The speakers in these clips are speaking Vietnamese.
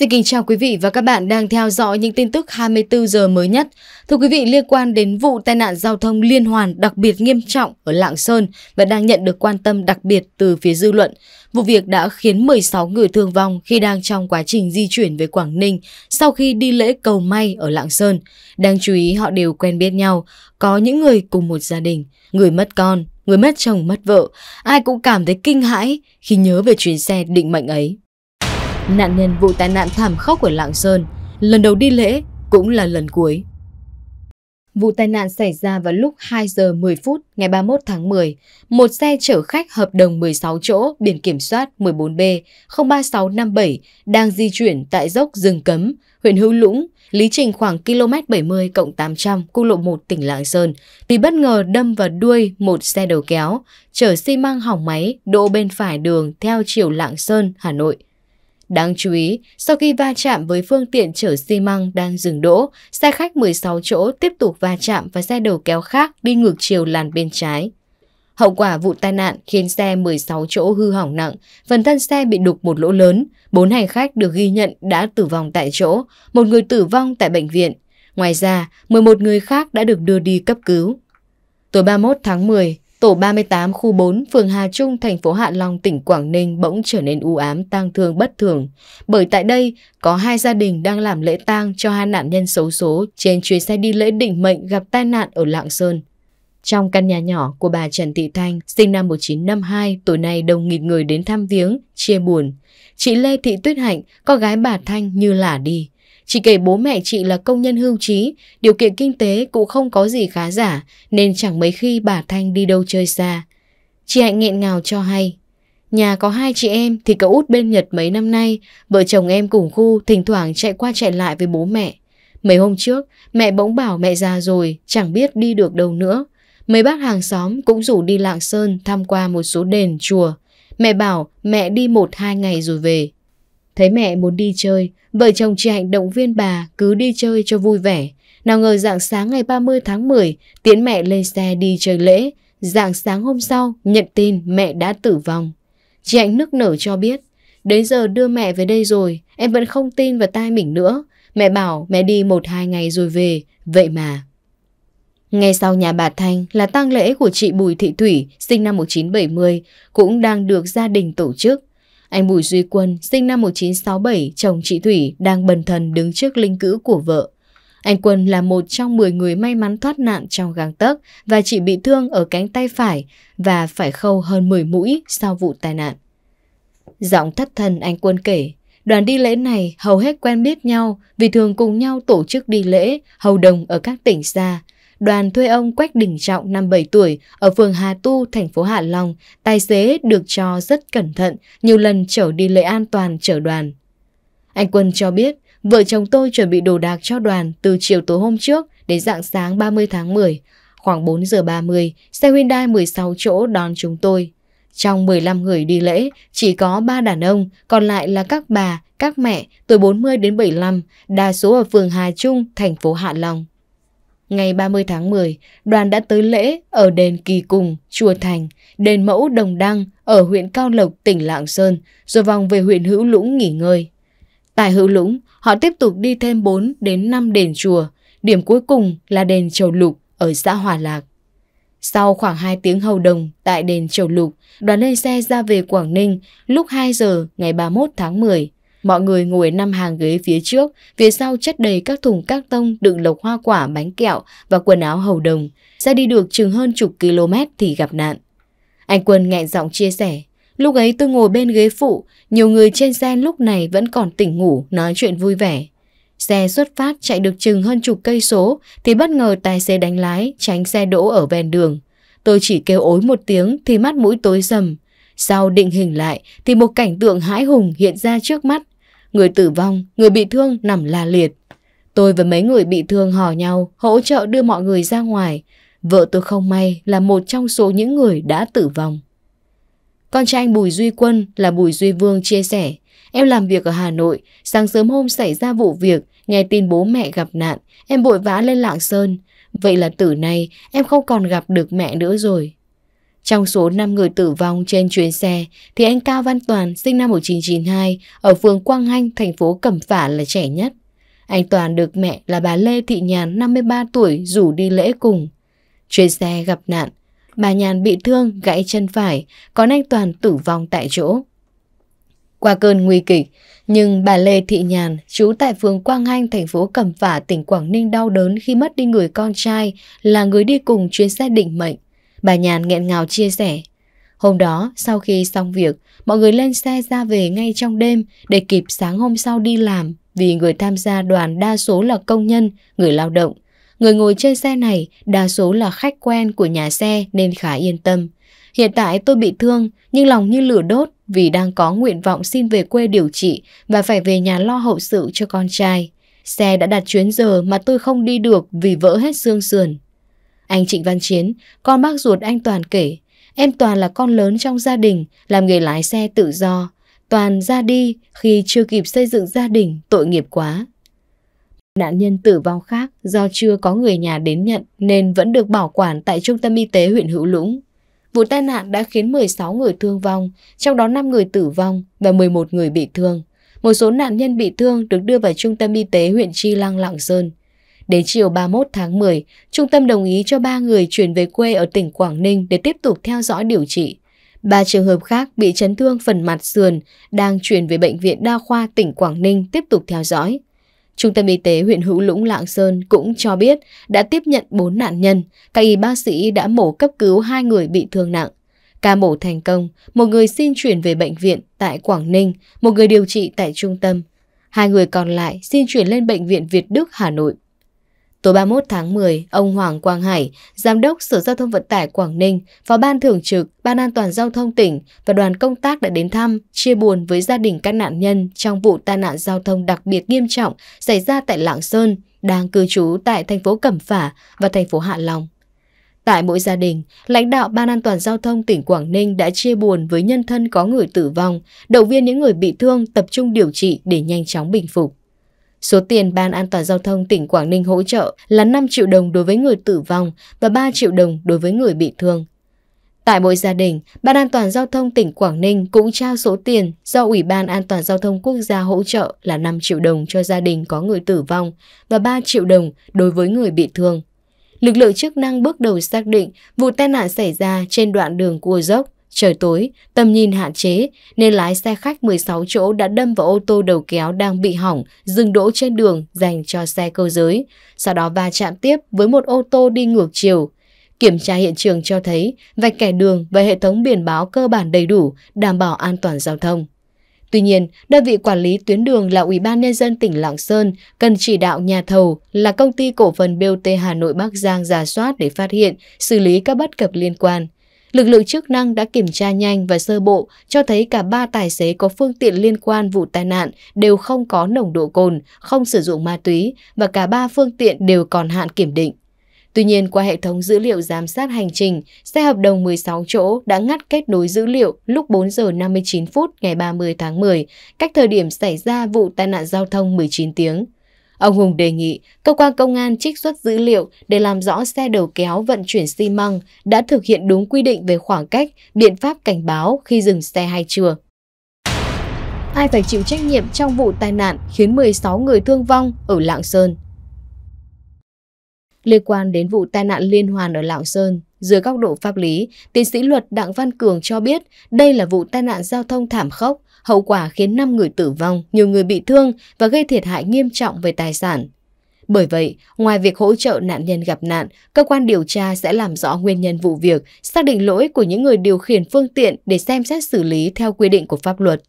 Xin kính chào quý vị và các bạn đang theo dõi những tin tức 24 giờ mới nhất. Thưa quý vị, liên quan đến vụ tai nạn giao thông liên hoàn đặc biệt nghiêm trọng ở Lạng Sơn và đang nhận được quan tâm đặc biệt từ phía dư luận. Vụ việc đã khiến 16 người thương vong khi đang trong quá trình di chuyển về Quảng Ninh sau khi đi lễ cầu may ở Lạng Sơn. Đáng chú ý họ đều quen biết nhau, có những người cùng một gia đình, người mất con, người mất chồng mất vợ. Ai cũng cảm thấy kinh hãi khi nhớ về chuyến xe định mệnh ấy nạn nhân vụ tai nạn thảm khốc ở Lạng Sơn, lần đầu đi lễ cũng là lần cuối. Vụ tai nạn xảy ra vào lúc 2 giờ 10 phút ngày 31 tháng 10. Một xe chở khách hợp đồng 16 chỗ biển kiểm soát 14B 03657 đang di chuyển tại dốc rừng cấm, huyện Hữu Lũng, lý trình khoảng km 70 cộng 800 quốc lộ 1 tỉnh Lạng Sơn thì bất ngờ đâm vào đuôi một xe đầu kéo chở xi măng hỏng máy đổ bên phải đường theo chiều Lạng Sơn, Hà Nội. Đáng chú ý, sau khi va chạm với phương tiện chở xi măng đang dừng đỗ, xe khách 16 chỗ tiếp tục va chạm và xe đầu kéo khác đi ngược chiều làn bên trái. Hậu quả vụ tai nạn khiến xe 16 chỗ hư hỏng nặng, phần thân xe bị đục một lỗ lớn, 4 hành khách được ghi nhận đã tử vong tại chỗ, một người tử vong tại bệnh viện. Ngoài ra, 11 người khác đã được đưa đi cấp cứu. Tối 31 tháng 10, Tổ 38 khu 4, phường Hà Trung, thành phố Hạ Long, tỉnh Quảng Ninh bỗng trở nên u ám tang thương bất thường. Bởi tại đây, có hai gia đình đang làm lễ tang cho hai nạn nhân xấu số trên chuyến xe đi lễ định mệnh gặp tai nạn ở Lạng Sơn. Trong căn nhà nhỏ của bà Trần Thị Thanh, sinh năm 1952, tuổi này đông nghịt người đến thăm viếng, chia buồn. Chị Lê Thị Tuyết Hạnh, con gái bà Thanh như lả đi. Chị kể bố mẹ chị là công nhân hưu trí, điều kiện kinh tế cũng không có gì khá giả, nên chẳng mấy khi bà Thanh đi đâu chơi xa. Chị Hạnh nghẹn ngào cho hay. Nhà có hai chị em thì cậu út bên Nhật mấy năm nay, vợ chồng em cùng khu thỉnh thoảng chạy qua chạy lại với bố mẹ. Mấy hôm trước, mẹ bỗng bảo mẹ già rồi, chẳng biết đi được đâu nữa. Mấy bác hàng xóm cũng rủ đi Lạng Sơn tham qua một số đền, chùa. Mẹ bảo mẹ đi một hai ngày rồi về. Thấy mẹ muốn đi chơi, vợ chồng chị Hạnh động viên bà cứ đi chơi cho vui vẻ. Nào ngờ dạng sáng ngày 30 tháng 10, Tiến mẹ lên xe đi chơi lễ. Dạng sáng hôm sau, nhận tin mẹ đã tử vong. Chị Hạnh nức nở cho biết, đến giờ đưa mẹ về đây rồi, em vẫn không tin vào tai mình nữa. Mẹ bảo mẹ đi một hai ngày rồi về, vậy mà. Ngay sau nhà bà Thanh là tang lễ của chị Bùi Thị Thủy, sinh năm 1970, cũng đang được gia đình tổ chức. Anh Bùi Duy Quân, sinh năm 1967, chồng chị Thủy, đang bần thần đứng trước linh cữu của vợ. Anh Quân là một trong 10 người may mắn thoát nạn trong gang tấc và chỉ bị thương ở cánh tay phải và phải khâu hơn 10 mũi sau vụ tai nạn. Giọng thất thần anh Quân kể, đoàn đi lễ này hầu hết quen biết nhau vì thường cùng nhau tổ chức đi lễ hầu đồng ở các tỉnh xa, đoàn thuê ông Quách Đình Trọng, năm 7 tuổi, ở phường Hà Tu, thành phố Hạ Long, tài xế được cho rất cẩn thận, nhiều lần chở đi lễ an toàn chở đoàn. Anh Quân cho biết, vợ chồng tôi chuẩn bị đồ đạc cho đoàn từ chiều tối hôm trước đến dạng sáng 30 tháng 10. Khoảng 4 giờ 30, xe Hyundai 16 chỗ đón chúng tôi. Trong 15 người đi lễ, chỉ có 3 đàn ông, còn lại là các bà, các mẹ, từ 40 đến 75, đa số ở phường Hà Trung, thành phố Hạ Long. Ngày 30 tháng 10, đoàn đã tới lễ ở đền Kỳ Cùng, Chùa Thành, đền Mẫu Đồng Đăng ở huyện Cao Lộc, tỉnh Lạng Sơn, rồi vòng về huyện Hữu Lũng nghỉ ngơi. Tại Hữu Lũng, họ tiếp tục đi thêm 4 đến 5 đền chùa, điểm cuối cùng là đền châu Lục ở xã Hòa Lạc. Sau khoảng 2 tiếng hầu đồng tại đền châu Lục, đoàn lên xe ra về Quảng Ninh lúc 2 giờ ngày 31 tháng 10. Mọi người ngồi năm hàng ghế phía trước, phía sau chất đầy các thùng các tông đựng lộc hoa quả, bánh kẹo và quần áo hầu đồng. Ra đi được chừng hơn chục km thì gặp nạn. Anh Quân nghẹn giọng chia sẻ. Lúc ấy tôi ngồi bên ghế phụ, nhiều người trên xe lúc này vẫn còn tỉnh ngủ, nói chuyện vui vẻ. Xe xuất phát chạy được chừng hơn chục cây số thì bất ngờ tài xế đánh lái tránh xe đỗ ở ven đường. Tôi chỉ kêu ối một tiếng thì mắt mũi tối sầm. Sau định hình lại thì một cảnh tượng hãi hùng hiện ra trước mắt Người tử vong, người bị thương nằm la liệt. Tôi và mấy người bị thương hò nhau, hỗ trợ đưa mọi người ra ngoài. Vợ tôi không may là một trong số những người đã tử vong. Con trai anh Bùi Duy Quân là Bùi Duy Vương chia sẻ. Em làm việc ở Hà Nội, sáng sớm hôm xảy ra vụ việc, nghe tin bố mẹ gặp nạn, em vội vã lên Lạng Sơn. Vậy là từ nay em không còn gặp được mẹ nữa rồi. Trong số 5 người tử vong trên chuyến xe thì anh Cao Văn Toàn sinh năm 1992 ở phường Quang Hanh, thành phố Cẩm Phả là trẻ nhất. Anh Toàn được mẹ là bà Lê Thị Nhàn 53 tuổi rủ đi lễ cùng. Chuyến xe gặp nạn, bà Nhàn bị thương gãy chân phải, còn anh Toàn tử vong tại chỗ. Qua cơn nguy kịch, nhưng bà Lê Thị Nhàn, trú tại phường Quang Hanh, thành phố Cẩm Phả, tỉnh Quảng Ninh đau đớn khi mất đi người con trai là người đi cùng chuyến xe định mệnh. Bà Nhàn nghẹn ngào chia sẻ. Hôm đó, sau khi xong việc, mọi người lên xe ra về ngay trong đêm để kịp sáng hôm sau đi làm vì người tham gia đoàn đa số là công nhân, người lao động. Người ngồi trên xe này đa số là khách quen của nhà xe nên khá yên tâm. Hiện tại tôi bị thương nhưng lòng như lửa đốt vì đang có nguyện vọng xin về quê điều trị và phải về nhà lo hậu sự cho con trai. Xe đã đặt chuyến giờ mà tôi không đi được vì vỡ hết xương sườn. Anh Trịnh Văn Chiến, con bác ruột anh Toàn kể, em Toàn là con lớn trong gia đình, làm nghề lái xe tự do. Toàn ra đi khi chưa kịp xây dựng gia đình, tội nghiệp quá. Nạn nhân tử vong khác do chưa có người nhà đến nhận nên vẫn được bảo quản tại trung tâm y tế huyện Hữu Lũng. Vụ tai nạn đã khiến 16 người thương vong, trong đó 5 người tử vong và 11 người bị thương. Một số nạn nhân bị thương được đưa vào trung tâm y tế huyện Chi Lăng Lạng Sơn. Đến chiều 31 tháng 10, trung tâm đồng ý cho ba người chuyển về quê ở tỉnh Quảng Ninh để tiếp tục theo dõi điều trị. Ba trường hợp khác bị chấn thương phần mặt sườn đang chuyển về Bệnh viện Đa khoa tỉnh Quảng Ninh tiếp tục theo dõi. Trung tâm Y tế huyện Hữu Lũng Lạng Sơn cũng cho biết đã tiếp nhận 4 nạn nhân, các y bác sĩ đã mổ cấp cứu hai người bị thương nặng. Ca mổ thành công, một người xin chuyển về bệnh viện tại Quảng Ninh, một người điều trị tại trung tâm. Hai người còn lại xin chuyển lên bệnh viện Việt Đức Hà Nội. Tối 31 tháng 10, ông Hoàng Quang Hải, Giám đốc Sở Giao thông Vận tải Quảng Ninh, Phó Ban Thường trực, Ban An toàn Giao thông tỉnh và đoàn công tác đã đến thăm, chia buồn với gia đình các nạn nhân trong vụ tai nạn giao thông đặc biệt nghiêm trọng xảy ra tại Lạng Sơn, đang cư trú tại thành phố Cẩm Phả và thành phố Hạ Long. Tại mỗi gia đình, lãnh đạo Ban An toàn Giao thông tỉnh Quảng Ninh đã chia buồn với nhân thân có người tử vong, động viên những người bị thương tập trung điều trị để nhanh chóng bình phục. Số tiền Ban An toàn Giao thông tỉnh Quảng Ninh hỗ trợ là 5 triệu đồng đối với người tử vong và 3 triệu đồng đối với người bị thương. Tại mỗi gia đình, Ban An toàn Giao thông tỉnh Quảng Ninh cũng trao số tiền do Ủy ban An toàn Giao thông Quốc gia hỗ trợ là 5 triệu đồng cho gia đình có người tử vong và 3 triệu đồng đối với người bị thương. Lực lượng chức năng bước đầu xác định vụ tai nạn xảy ra trên đoạn đường cua dốc, Trời tối, tầm nhìn hạn chế nên lái xe khách 16 chỗ đã đâm vào ô tô đầu kéo đang bị hỏng, dừng đỗ trên đường dành cho xe cơ giới, sau đó va chạm tiếp với một ô tô đi ngược chiều. Kiểm tra hiện trường cho thấy vạch kẻ đường và hệ thống biển báo cơ bản đầy đủ, đảm bảo an toàn giao thông. Tuy nhiên, đơn vị quản lý tuyến đường là Ủy ban nhân dân tỉnh Lạng Sơn cần chỉ đạo nhà thầu là công ty cổ phần BOT Hà Nội Bắc Giang giả soát để phát hiện, xử lý các bất cập liên quan. Lực lượng chức năng đã kiểm tra nhanh và sơ bộ cho thấy cả ba tài xế có phương tiện liên quan vụ tai nạn đều không có nồng độ cồn, không sử dụng ma túy và cả ba phương tiện đều còn hạn kiểm định. Tuy nhiên, qua hệ thống dữ liệu giám sát hành trình, xe hợp đồng 16 chỗ đã ngắt kết nối dữ liệu lúc 4 giờ 59 phút ngày 30 tháng 10, cách thời điểm xảy ra vụ tai nạn giao thông 19 tiếng. Ông Hùng đề nghị cơ quan công an trích xuất dữ liệu để làm rõ xe đầu kéo vận chuyển xi măng đã thực hiện đúng quy định về khoảng cách, biện pháp cảnh báo khi dừng xe hay chưa. Ai phải chịu trách nhiệm trong vụ tai nạn khiến 16 người thương vong ở Lạng Sơn? Liên quan đến vụ tai nạn liên hoàn ở Lạng Sơn, dưới góc độ pháp lý, tiến sĩ luật Đặng Văn Cường cho biết đây là vụ tai nạn giao thông thảm khốc, Hậu quả khiến 5 người tử vong, nhiều người bị thương và gây thiệt hại nghiêm trọng về tài sản. Bởi vậy, ngoài việc hỗ trợ nạn nhân gặp nạn, cơ quan điều tra sẽ làm rõ nguyên nhân vụ việc, xác định lỗi của những người điều khiển phương tiện để xem xét xử lý theo quy định của pháp luật.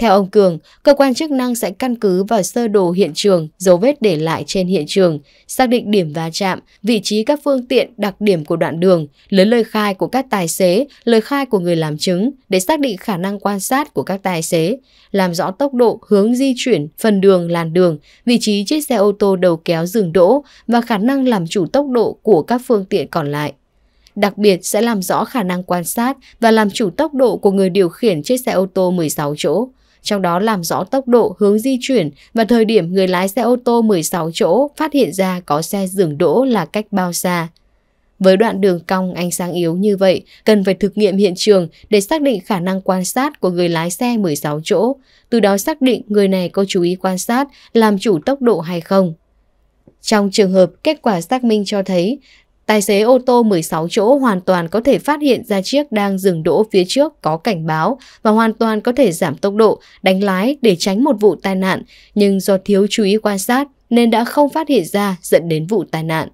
Theo ông Cường, cơ quan chức năng sẽ căn cứ vào sơ đồ hiện trường, dấu vết để lại trên hiện trường, xác định điểm va chạm, vị trí các phương tiện, đặc điểm của đoạn đường, lấy lời khai của các tài xế, lời khai của người làm chứng để xác định khả năng quan sát của các tài xế, làm rõ tốc độ, hướng di chuyển, phần đường, làn đường, vị trí chiếc xe ô tô đầu kéo dừng đỗ và khả năng làm chủ tốc độ của các phương tiện còn lại. Đặc biệt sẽ làm rõ khả năng quan sát và làm chủ tốc độ của người điều khiển chiếc xe ô tô 16 chỗ trong đó làm rõ tốc độ, hướng di chuyển và thời điểm người lái xe ô tô 16 chỗ phát hiện ra có xe dừng đỗ là cách bao xa. Với đoạn đường cong ánh sáng yếu như vậy, cần phải thực nghiệm hiện trường để xác định khả năng quan sát của người lái xe 16 chỗ, từ đó xác định người này có chú ý quan sát, làm chủ tốc độ hay không. Trong trường hợp kết quả xác minh cho thấy, Tài xế ô tô 16 chỗ hoàn toàn có thể phát hiện ra chiếc đang dừng đỗ phía trước có cảnh báo và hoàn toàn có thể giảm tốc độ, đánh lái để tránh một vụ tai nạn, nhưng do thiếu chú ý quan sát nên đã không phát hiện ra dẫn đến vụ tai nạn.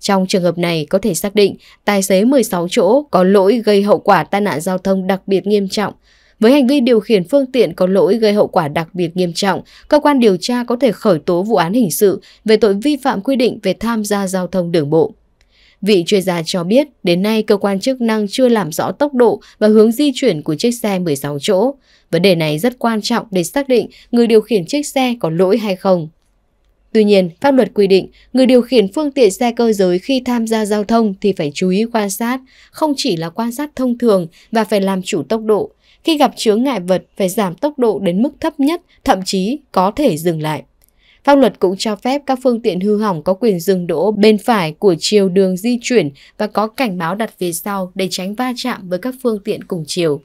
Trong trường hợp này có thể xác định tài xế 16 chỗ có lỗi gây hậu quả tai nạn giao thông đặc biệt nghiêm trọng. Với hành vi điều khiển phương tiện có lỗi gây hậu quả đặc biệt nghiêm trọng, cơ quan điều tra có thể khởi tố vụ án hình sự về tội vi phạm quy định về tham gia giao thông đường bộ. Vị chuyên gia cho biết, đến nay cơ quan chức năng chưa làm rõ tốc độ và hướng di chuyển của chiếc xe 16 chỗ. Vấn đề này rất quan trọng để xác định người điều khiển chiếc xe có lỗi hay không. Tuy nhiên, pháp luật quy định người điều khiển phương tiện xe cơ giới khi tham gia giao thông thì phải chú ý quan sát, không chỉ là quan sát thông thường và phải làm chủ tốc độ. Khi gặp chướng ngại vật phải giảm tốc độ đến mức thấp nhất, thậm chí có thể dừng lại. Pháp luật cũng cho phép các phương tiện hư hỏng có quyền dừng đỗ bên phải của chiều đường di chuyển và có cảnh báo đặt phía sau để tránh va chạm với các phương tiện cùng chiều.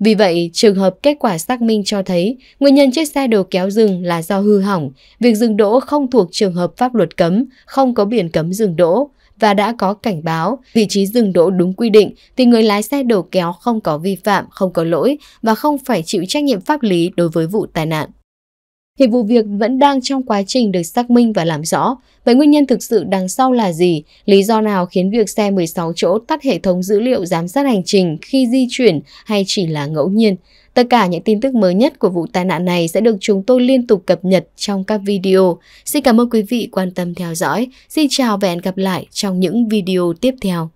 Vì vậy, trường hợp kết quả xác minh cho thấy nguyên nhân chiếc xe đầu kéo dừng là do hư hỏng, việc dừng đỗ không thuộc trường hợp pháp luật cấm, không có biển cấm dừng đỗ và đã có cảnh báo vị trí dừng đỗ đúng quy định thì người lái xe đầu kéo không có vi phạm, không có lỗi và không phải chịu trách nhiệm pháp lý đối với vụ tai nạn. Hiện vụ việc vẫn đang trong quá trình được xác minh và làm rõ. Vậy nguyên nhân thực sự đằng sau là gì? Lý do nào khiến việc xe 16 chỗ tắt hệ thống dữ liệu giám sát hành trình khi di chuyển hay chỉ là ngẫu nhiên? Tất cả những tin tức mới nhất của vụ tai nạn này sẽ được chúng tôi liên tục cập nhật trong các video. Xin cảm ơn quý vị quan tâm theo dõi. Xin chào và hẹn gặp lại trong những video tiếp theo.